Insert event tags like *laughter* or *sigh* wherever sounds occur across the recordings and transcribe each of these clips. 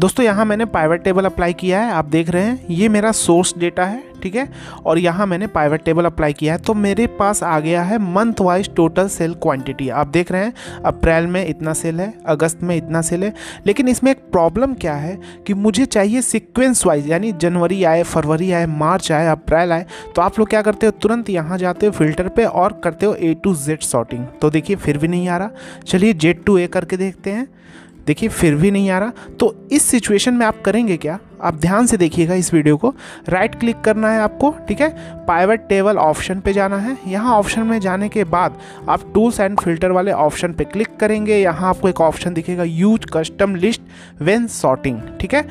दोस्तों यहाँ मैंने पाइवेट टेबल अप्लाई किया है आप देख रहे हैं ये मेरा सोर्स डेटा है ठीक है और यहाँ मैंने पाइवेट टेबल अप्लाई किया है तो मेरे पास आ गया है month wise total sale quantity आप देख रहे हैं अप्रैल में इतना सेल है अगस्त में इतना सेल है लेकिन इसमें एक प्रॉब्लम क्या है कि मुझे चाहिए सिक्वेंस वाइज यानी जनवरी आए फरवरी आए मार्च आए अप्रैल आए तो आप लोग क्या करते हो तुरंत यहाँ जाते हो फिल्टर पर और करते हो ए टू जेड शॉर्टिंग तो देखिए फिर भी नहीं आ रहा चलिए जेड टू ए करके देखते हैं देखिए फिर भी नहीं आ रहा तो इस सिचुएशन में आप करेंगे क्या आप ध्यान से देखिएगा इस वीडियो को राइट क्लिक करना है आपको ठीक है पाइवट टेबल ऑप्शन पे जाना है यहाँ ऑप्शन में जाने के बाद आप टूल्स एंड फिल्टर वाले ऑप्शन पे क्लिक करेंगे यहाँ आपको एक ऑप्शन दिखेगा use custom list when sorting ठीक है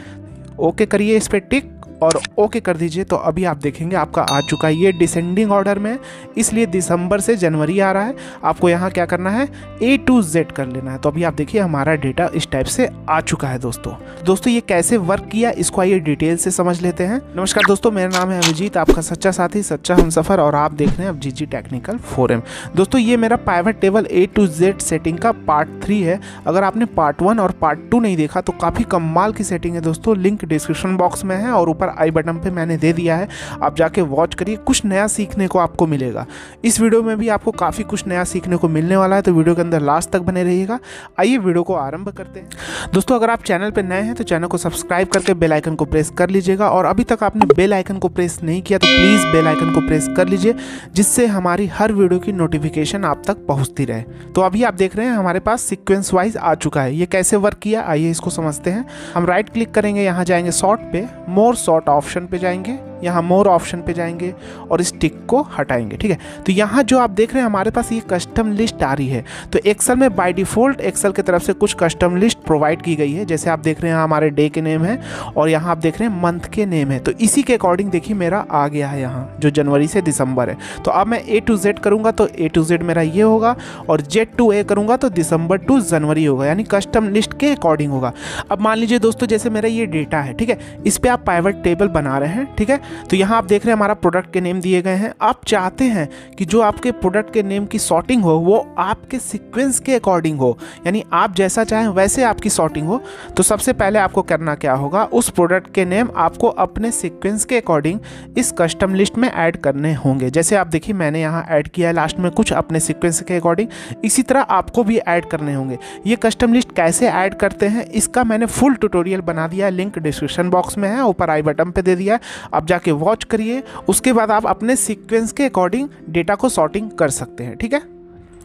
ओके करिए इस पर टिक और ओके कर दीजिए तो अभी आप देखेंगे आपका आ चुका है ये डिसेंडिंग ऑर्डर में इसलिए दिसंबर से जनवरी आ रहा है आपको यहाँ क्या करना है ए टू जेड कर लेना है तो अभी आप देखिए हमारा डेटा इस टाइप से आ चुका है दोस्तों दोस्तों ये कैसे वर्क किया इसको आइए डिटेल से समझ लेते हैं नमस्कार दोस्तों मेरा नाम है अभिजीत आपका सच्चा साथी सच्चा हम सफर और आप देख रहे हैं अब जी टेक्निकल फोरम दोस्तों ये मेरा private table A to Z setting का पार्ट थ्री है अगर आपने पार्ट वन और पार्ट टू नहीं देखा तो काफ़ी कमाल की सेटिंग है दोस्तों लिंक डिस्क्रिप्शन बॉक्स में है और ऊपर पर आई बटन पे मैंने दे दिया है आप जाके वॉच करिए कुछ नया सीखने को आपको मिलेगा इस वीडियो में भी आपको काफ़ी कुछ नया सीखने को मिलने वाला है तो वीडियो के अंदर लास्ट तक बने रहिएगा आइए वीडियो को आरंभ करते हैं दोस्तों अगर आप चैनल पर नए हैं तो चैनल को सब्सक्राइब करके बेलाइकन को प्रेस कर लीजिएगा और अभी तक आपने बेलाइकन को प्रेस नहीं किया तो प्लीज़ बेलाइकन को प्रेस कर लीजिए जिससे हमारी हर वीडियो की नोटिफिकेशन आप तक पहुँचती रहे तो अभी आप देख रहे हैं हमारे पास सिक्वेंस वाइज आ चुका है ये कैसे वर्क किया आइए इसको समझते हैं हम राइट क्लिक करेंगे यहाँ जाएंगे शॉर्ट पे मोर शॉर्ट शॉर्ट ऑप्शन पे जाएंगे यहाँ मोर ऑप्शन पे जाएंगे और इस टिक को हटाएंगे ठीक है तो यहाँ जो आप देख रहे हैं हमारे पास ये कस्टम लिस्ट आ रही है तो एक्सल में बाय डिफ़ॉल्ट एक्सल की तरफ से कुछ कस्टम लिस्ट प्रोवाइड की गई है जैसे आप देख रहे हैं हमारे डे के नेम है और यहाँ आप देख रहे हैं मंथ के नेम है तो इसी के अकॉर्डिंग देखिए मेरा आ गया है यहाँ जो जनवरी से दिसंबर है तो अब मैं ए टू जेड करूँगा तो ए टू जेड मेरा ये होगा और जेड टू ए करूँगा तो दिसंबर टू जनवरी होगा यानी कस्टम लिस्ट के अकॉर्डिंग होगा अब मान लीजिए दोस्तों जैसे मेरा ये डेटा है ठीक है इस पर आप पाइवेट टेबल बना रहे हैं ठीक है तो यहाँ आप देख रहे हैं हमारा प्रोडक्ट के नेम दिए गए हैं आप चाहते हैं कि जो आपके प्रोडक्ट के नेम की सॉर्टिंग हो वो आपके सिक्वेंस के अकॉर्डिंग हो यानी आप जैसा चाहें वैसे आपकी सॉर्टिंग हो तो सबसे पहले आपको करना क्या होगा उस प्रोडक्ट के नेम आपको अपने सिक्वेंस के अकॉर्डिंग इस कस्टम लिस्ट में ऐड करने होंगे जैसे आप देखिए मैंने यहाँ ऐड किया है लास्ट में कुछ अपने सिक्वेंस के अकॉर्डिंग इसी तरह आपको भी ऐड करने होंगे ये कस्टम लिस्ट कैसे ऐड करते हैं इसका मैंने फुल ट्यूटोरियल बना दिया लिंक डिस्क्रिप्शन बॉक्स में है ऊपर आई बटन पर दे दिया आप जाके जाके वॉच करिए उसके बाद आप अपने सीक्वेंस के अकॉर्डिंग डेटा को सॉर्टिंग कर सकते हैं ठीक है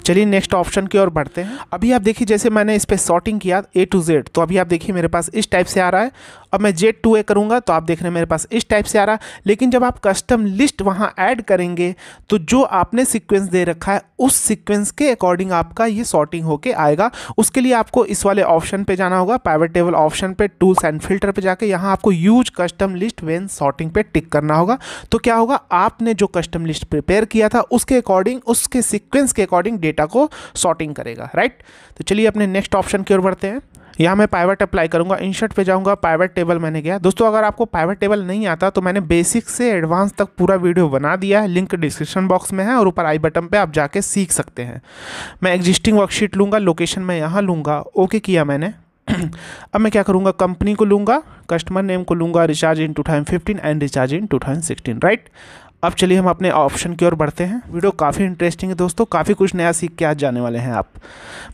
चलिए नेक्स्ट ऑप्शन की ओर बढ़ते हैं अभी आप देखिए जैसे मैंने इस पर सॉर्टिंग किया ए टू जेड तो अभी आप देखिए मेरे पास इस टाइप से आ रहा है अब मैं जेड टू ए करूँगा तो आप देख रहे हैं मेरे पास इस टाइप से आ रहा लेकिन जब आप कस्टम लिस्ट वहाँ ऐड करेंगे तो जो आपने सिक्वेंस दे रखा है उस सिक्वेंस के अकॉर्डिंग आपका ये सॉर्टिंग होके आएगा उसके लिए आपको इस वाले ऑप्शन पे जाना होगा पाइवेट टेबल ऑप्शन पे टूल्स एंड फिल्टर पे जाके यहाँ आपको use custom list when sorting पे टिक करना होगा तो क्या होगा आपने जो कस्टम लिस्ट प्रिपेयर किया था उसके अकॉर्डिंग उसके सिक्वेंस के अकॉर्डिंग डेटा को सॉर्टिंग करेगा राइट तो चलिए अपने नेक्स्ट ऑप्शन की ओर बढ़ते हैं यहाँ मैं पाइवट अप्लाई करूँगा इंशर्ट पे जाऊँगा पाइवट टेबल मैंने गया दोस्तों अगर आपको पाइवट टेबल नहीं आता तो मैंने बेसिक से एडवांस तक पूरा वीडियो बना दिया है लिंक डिस्क्रिप्शन बॉक्स में है और ऊपर आई बटन पे आप जाके सीख सकते हैं मैं एग्जिस्टिंग वर्कशीट लूँगा लोकेशन मैं यहाँ लूँगा ओके किया मैंने *clears throat* अब मैं क्या करूँगा कंपनी को लूँगा कस्टमर नेम को लूँगा recharge in two thousand fifteen and recharge in two thousand sixteen right अब चलिए हम अपने ऑप्शन की ओर बढ़ते हैं वीडियो काफ़ी इंटरेस्टिंग है दोस्तों काफ़ी कुछ नया सीख के आज जाने वाले हैं आप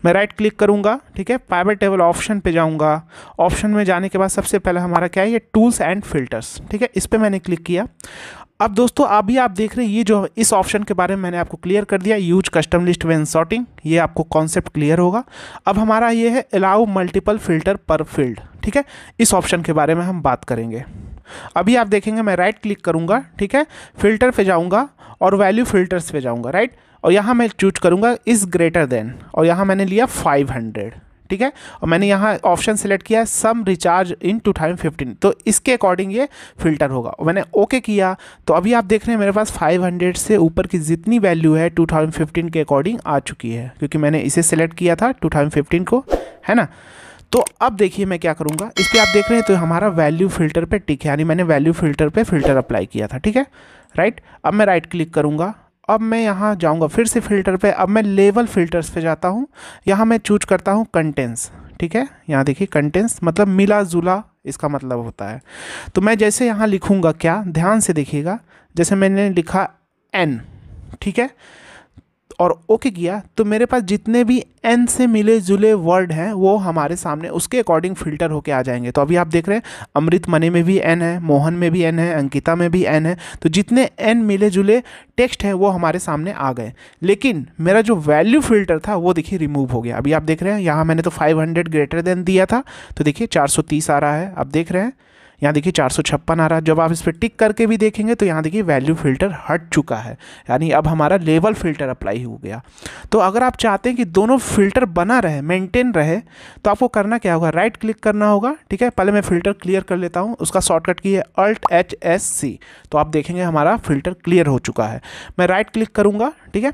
मैं राइट क्लिक करूंगा ठीक है पाइवेट टेबल ऑप्शन पे जाऊंगा ऑप्शन में जाने के बाद सबसे पहले हमारा क्या है ये टूल्स एंड फिल्टर्स ठीक है इस पर मैंने क्लिक किया अब दोस्तों अभी आप देख रहे हैं ये जो इस ऑप्शन के बारे में मैंने आपको क्लियर कर दिया use custom list when sorting ये आपको कॉन्सेप्ट क्लियर होगा अब हमारा ये है allow multiple filter per field ठीक है इस ऑप्शन के बारे में हम बात करेंगे अभी आप देखेंगे मैं राइट क्लिक करूँगा ठीक है फिल्टर पे जाऊँगा और वैल्यू फिल्टर्स पे जाऊँगा राइट और यहाँ मैं चूज करूँगा इज़ ग्रेटर देन और यहाँ मैंने लिया फाइव हंड्रेड ठीक है और मैंने यहाँ ऑप्शन सेलेक्ट किया sum recharge in two thousand fifteen तो इसके अकॉर्डिंग ये फिल्टर होगा और मैंने ओके किया तो अभी आप देख रहे हैं मेरे पास 500 से ऊपर की जितनी वैल्यू है फिफ्टीन के अकॉर्डिंग आ चुकी है क्योंकि मैंने इसे सेलेक्ट किया था फिफ्टीन को है ना तो अब देखिए मैं क्या करूँगा इस पर आप देख रहे हैं तो हमारा वैल्यू फिल्टर पे टिक है यानी मैंने वैल्यू फिल्टर पे फिल्टर अप्लाई किया था ठीक है राइट अब मैं राइट क्लिक करूँगा अब मैं यहाँ जाऊँगा फिर से फिल्टर पे अब मैं लेवल फिल्टर्स पे जाता हूँ यहाँ मैं चूज करता हूँ कंटेंट्स ठीक है यहाँ देखिए कंटेंट्स मतलब मिला जुला इसका मतलब होता है तो मैं जैसे यहाँ लिखूँगा क्या ध्यान से देखिएगा जैसे मैंने लिखा एन ठीक है और ओके किया तो मेरे पास जितने भी एन से मिले जुले वर्ड हैं वो हमारे सामने उसके अकॉर्डिंग फिल्टर होके आ जाएंगे तो अभी आप देख रहे हैं अमृत मने में भी एन है मोहन में भी एन है अंकिता में भी एन है तो जितने एन मिले जुले टेक्स्ट हैं वो हमारे सामने आ गए लेकिन मेरा जो वैल्यू फिल्टर था वो देखिए रिमूव हो गया अभी आप देख रहे हैं यहाँ मैंने तो फाइव ग्रेटर देन दिया था तो देखिए चार आ रहा है आप देख रहे हैं यहाँ देखिए चार सौ छप्पन आ रहा है जब आप इस पर टिक करके भी देखेंगे तो यहाँ देखिए वैल्यू फिल्टर हट चुका है यानी अब हमारा लेवल फिल्टर अप्लाई हो गया तो अगर आप चाहते हैं कि दोनों फिल्टर बना रहे मेंटेन रहे तो आपको करना क्या होगा राइट क्लिक करना होगा ठीक है पहले मैं फ़िल्टर क्लियर कर लेता हूँ उसका शॉर्टकट की है अल्ट एच एस सी तो आप देखेंगे हमारा फिल्टर क्लियर हो चुका है मैं राइट क्लिक करूँगा ठीक है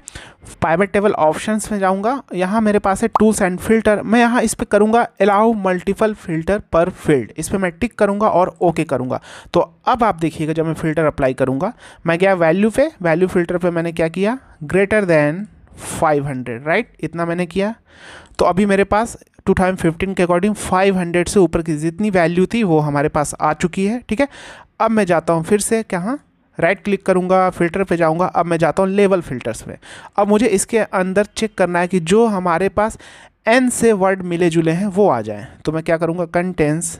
पाइवेट टेबल ऑप्शन में जाऊँगा यहाँ मेरे पास है टूल्स एंड फिल्टर मैं यहाँ इस पर करूँगा allow multiple filter per field इस पर मैं टिक करूँगा और पर ओके करूँगा तो अब आप देखिएगा जब मैं फ़िल्टर अप्लाई करूँगा मैं गया वैल्यू पे वैल्यू फ़िल्टर पे मैंने क्या किया ग्रेटर दैन 500 राइट इतना मैंने किया तो अभी मेरे पास 2015 के अकॉर्डिंग 500 से ऊपर की जितनी वैल्यू थी वो हमारे पास आ चुकी है ठीक है अब मैं जाता हूँ फिर से कहाँ राइट क्लिक करूँगा फिल्टर पे जाऊँगा अब मैं जाता हूँ लेवल फिल्टर्स पे अब मुझे इसके अंदर चेक करना है कि जो हमारे पास एन से वर्ड मिले जुले हैं वो आ जाएँ तो मैं क्या करूँगा कंटेंस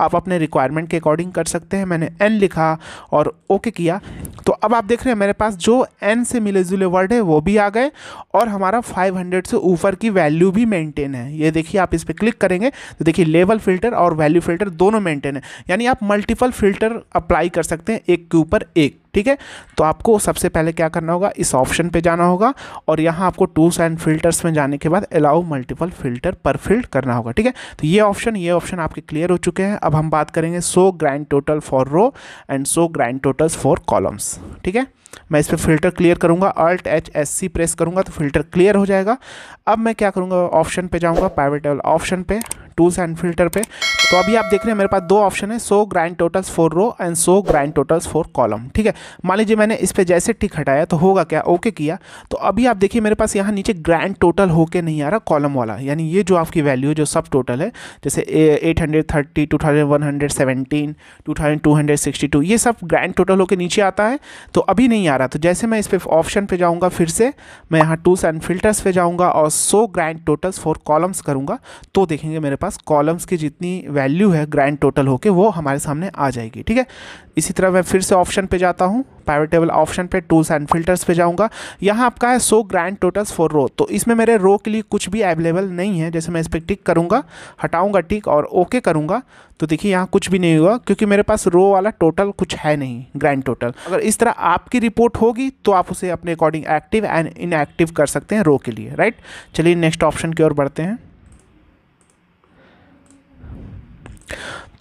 आप अपने रिक्वायरमेंट के अकॉर्डिंग कर सकते हैं मैंने एन लिखा और ओके किया तो अब आप देख रहे हैं मेरे पास जो एन से मिले जुले वर्ड है वो भी आ गए और हमारा 500 से ऊपर की वैल्यू भी मेंटेन है ये देखिए आप इस पर क्लिक करेंगे तो देखिए लेवल फिल्टर और वैल्यू फिल्टर दोनों मेंटेन है यानी आप मल्टीपल फिल्टर अप्लाई कर सकते हैं एक के ऊपर एक ठीक है तो आपको सबसे पहले क्या करना होगा इस ऑप्शन पे जाना होगा और यहाँ आपको टूल्स एंड फिल्टर्स में जाने के बाद allow multiple filter per field करना होगा ठीक है तो ये ऑप्शन ये ऑप्शन आपके क्लियर हो चुके हैं अब हम बात करेंगे show grand total for row and show grand totals for columns ठीक है मैं इस पर फिल्टर क्लियर करूँगा alt H S C press करूँगा तो फिल्टर क्लियर हो जाएगा अब मैं क्या करूँगा ऑप्शन पे जाऊँगा पाइवेटेबल ऑप्शन पे टूल्स एंड फिल्टर पे तो अभी आप देख रहे हैं मेरे पास दो ऑप्शन है show grand totals for row and show grand totals for column ठीक है मान लीजिए मैंने इस पर जैसे टिक हटाया तो होगा क्या ओके किया तो अभी आप देखिए मेरे पास यहाँ नीचे ग्रैंड टोटल होके नहीं आ रहा कॉलम वाला यानी ये जो आपकी वैल्यू जो सब टोटल है जैसे eight hundred thirty two thousand one hundred seventeen two thousand two hundred sixty two ये सब ग्रैंड टोटल होकर नीचे आता है तो अभी नहीं नहीं आ रहा तो जैसे मैं इस पर ऑप्शन पे जाऊंगा फिर से मैं यहाँ टूल्स एंड फिल्टर्स पे जाऊंगा और show grand totals for columns करूंगा तो देखेंगे मेरे पास कॉलम्स की जितनी वैल्यू है ग्रैंड टोटल होके वो हमारे सामने आ जाएगी ठीक है इसी तरह मैं फिर से ऑप्शन पर जाता हूँ पाइवेटेबल ऑप्शन पे टूल्स एंड फिल्टर्स पे जाऊंगा यहाँ आपका है show grand totals for row तो इसमें मेरे रो के लिए कुछ भी अवेलेबल नहीं है जैसे मैं इस पर टिक करूँगा हटाऊँगा टिक और ओके करूँगा तो देखिए यहाँ कुछ भी नहीं हुआ क्योंकि मेरे पास रो वाला टोटल कुछ है नहीं ग्रैंड टोटल अगर इस तरह आपकी रिपोर्ट होगी तो आप उसे अपने अकॉर्डिंग एक्टिव एंड इनएक्टिव कर सकते हैं रो के लिए राइट चलिए नेक्स्ट ऑप्शन की ओर बढ़ते हैं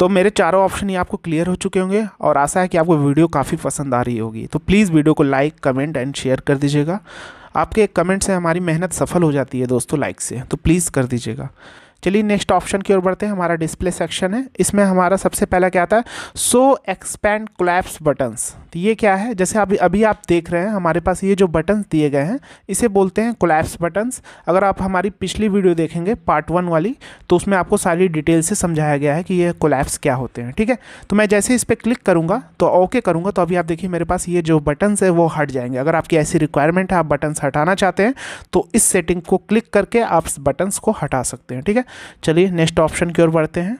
तो मेरे चारों ऑप्शन ही आपको क्लियर हो चुके होंगे और आशा है कि आपको वीडियो काफ़ी पसंद आ रही होगी तो प्लीज़ वीडियो को लाइक कमेंट एंड शेयर कर दीजिएगा आपके एक कमेंट से हमारी मेहनत सफल हो जाती है दोस्तों लाइक से तो प्लीज़ कर दीजिएगा चलिए नेक्स्ट ऑप्शन की ओर बढ़ते हैं हमारा डिस्प्ले सेक्शन है इसमें हमारा सबसे पहला क्या आता है सो एक्सपैंड क्लैप्स बटन्स तो ये क्या है जैसे अभी अभी आप देख रहे हैं हमारे पास ये जो बटन्स दिए गए हैं इसे बोलते हैं क्लैप्स बटन्स अगर आप हमारी पिछली वीडियो देखेंगे पार्ट वन वाली तो उसमें आपको सारी डिटेल से समझाया गया है कि ये क्लैप्स क्या होते हैं ठीक है तो मैं जैसे इस पर क्लिक करूँगा तो ओके करूँगा तो अभी आप देखिए मेरे पास ये जो बटन्स है वो हट जाएंगे अगर आपकी ऐसी रिक्वायरमेंट है आप बटन्स हटाना चाहते हैं तो इस सेटिंग को क्लिक करके आप बटन्स को हटा सकते हैं ठीक है चलिए नेक्स्ट ऑप्शन की ओर बढ़ते हैं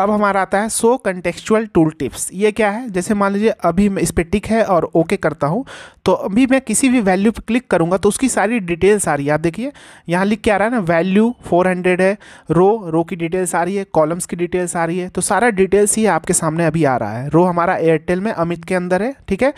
अब हमारा आता है सो कंटेक्चुअल टूल टिप्स ये क्या है जैसे मान लीजिए अभी मैं इस पर टिक है और ओके करता हूँ तो अभी मैं किसी भी वैल्यू पर क्लिक करूँगा तो उसकी सारी डिटेल्स आ रही है आप देखिए यहाँ लिख के आ रहा है ना वैल्यू 400 है रो रो की डिटेल्स आ रही है कॉलम्स की डिटेल्स आ रही है तो सारा डिटेल्स ही आपके सामने अभी आ रहा है रो हमारा एयरटेल में अमित के अंदर है ठीक है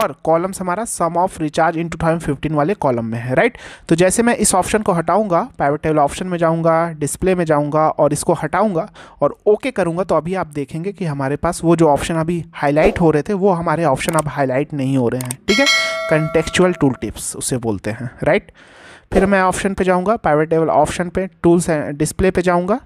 और कॉलम्स हमारा sum of recharge in two वाले कॉलम में है राइट तो जैसे मैं इस ऑप्शन को हटाऊँगा प्राइवेट टेबल ऑप्शन में जाऊँगा डिस्प्ले में जाऊँगा और इसको हटाऊँगा और ओके करूँगा तो अभी आप देखेंगे कि हमारे पास वो जो ऑप्शन अभी हाईलाइट हो रहे थे वो हमारे ऑप्शन अब हाईलाइट नहीं हो रहे हैं ठीक है कंटेक्चुअल टूल टिप्स उसे बोलते हैं राइट फिर मैं ऑप्शन पे जाऊँगा प्राइवेटेबल ऑप्शन पे टूल्स एंड डिस्प्ले पे जाऊँगा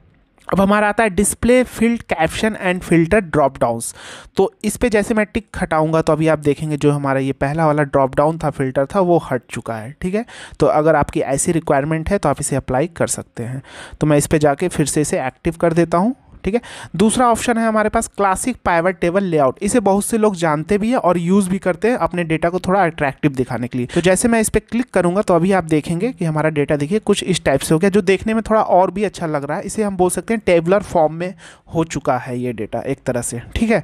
अब हमारा आता है display field caption and filter drop downs तो इस पे जैसे मैं टिक हटाऊंगा तो अभी आप देखेंगे जो हमारा ये पहला वाला ड्रॉप डाउन था फिल्टर था वो हट चुका है ठीक है तो अगर आपकी ऐसी रिक्वायरमेंट है तो आप इसे अप्लाई कर सकते हैं तो मैं इस पर जाके फिर से इसे एक्टिव कर देता हूँ ठीक है दूसरा ऑप्शन है हमारे पास क्लासिक पाइवट टेबल लेआउट इसे बहुत से लोग जानते भी है और यूज़ भी करते हैं अपने डेटा को थोड़ा अट्रैक्टिव दिखाने के लिए तो जैसे मैं इस पर क्लिक करूंगा तो अभी आप देखेंगे कि हमारा डेटा देखिए कुछ इस टाइप से हो गया जो देखने में थोड़ा और भी अच्छा लग रहा है इसे हम बोल सकते हैं टेबलर फॉर्म में हो चुका है ये डेटा एक तरह से ठीक है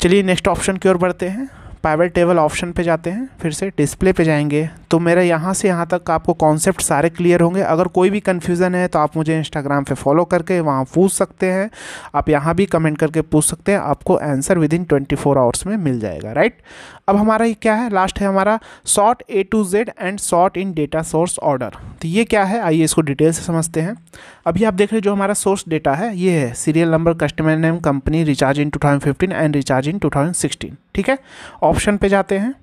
चलिए नेक्स्ट ऑप्शन की ओर बढ़ते हैं पाइवेट टेबल ऑप्शन पे जाते हैं फिर से डिस्प्ले पे जाएंगे तो मेरे यहाँ से यहाँ तक आपको कॉन्सेप्ट सारे क्लियर होंगे अगर कोई भी कन्फ्यूज़न है तो आप मुझे इंस्टाग्राम पे फॉलो करके वहाँ पूछ सकते हैं आप यहाँ भी कमेंट करके पूछ सकते हैं आपको answer within twenty four hours में मिल जाएगा राइट अब हमारा ये क्या है लास्ट है हमारा sort A to Z and sort in data source order तो ये क्या है आइए इसको डिटेल से समझते हैं अभी आप देख रहे हैं जो हमारा सोर्स डेटा है ये है serial number customer name company recharge in 2015 and recharge in 2016 ठीक है ऑप्शन पे जाते हैं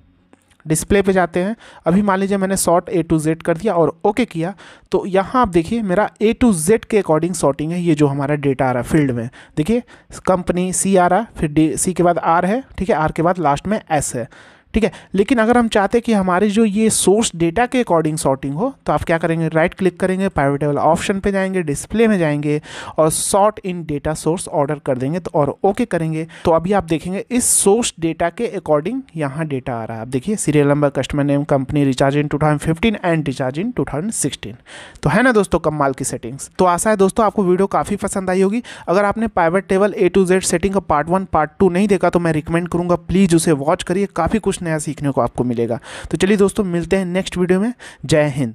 डिस्प्ले पे जाते हैं अभी मान लीजिए मैंने शॉर्ट ए टू जेड कर दिया और ओके किया तो यहाँ आप देखिए मेरा ए टू जेड के अकॉर्डिंग शॉर्टिंग है ये जो हमारा डेटा आ रहा है फील्ड में देखिए कंपनी सी आ रहा फिर डी सी के बाद आर है ठीक है आर के बाद लास्ट में एस है ठीक है लेकिन अगर हम चाहते कि हमारे जो ये सोर्स डेटा के अकॉर्डिंग सॉर्टिंग हो तो आप क्या करेंगे राइट क्लिक करेंगे पाइवेटेबल ऑप्शन पे जाएंगे डिस्प्ले में जाएंगे और sort in data source order कर देंगे तो और ओके करेंगे तो अभी आप देखेंगे इस सोर्स डेटा के अकॉर्डिंग यहाँ डेटा आ रहा है आप देखिए serial number customer name company recharge in two and recharge in two तो है ना दोस्तों कमाल की सेटिंग्स तो आशा है दोस्तों आपको वीडियो काफ़ी पसंद आई होगी अगर आपने pivot table A to Z setting का पार्ट वन पार्ट टू नहीं देखा तो मैं रिकमेंड करूँगा प्लीज़ उसे वॉच करिए काफ़ी कुछ कुछ नया सीखने को आपको मिलेगा तो चलिए दोस्तों मिलते हैं नेक्स्ट वीडियो में जय हिंद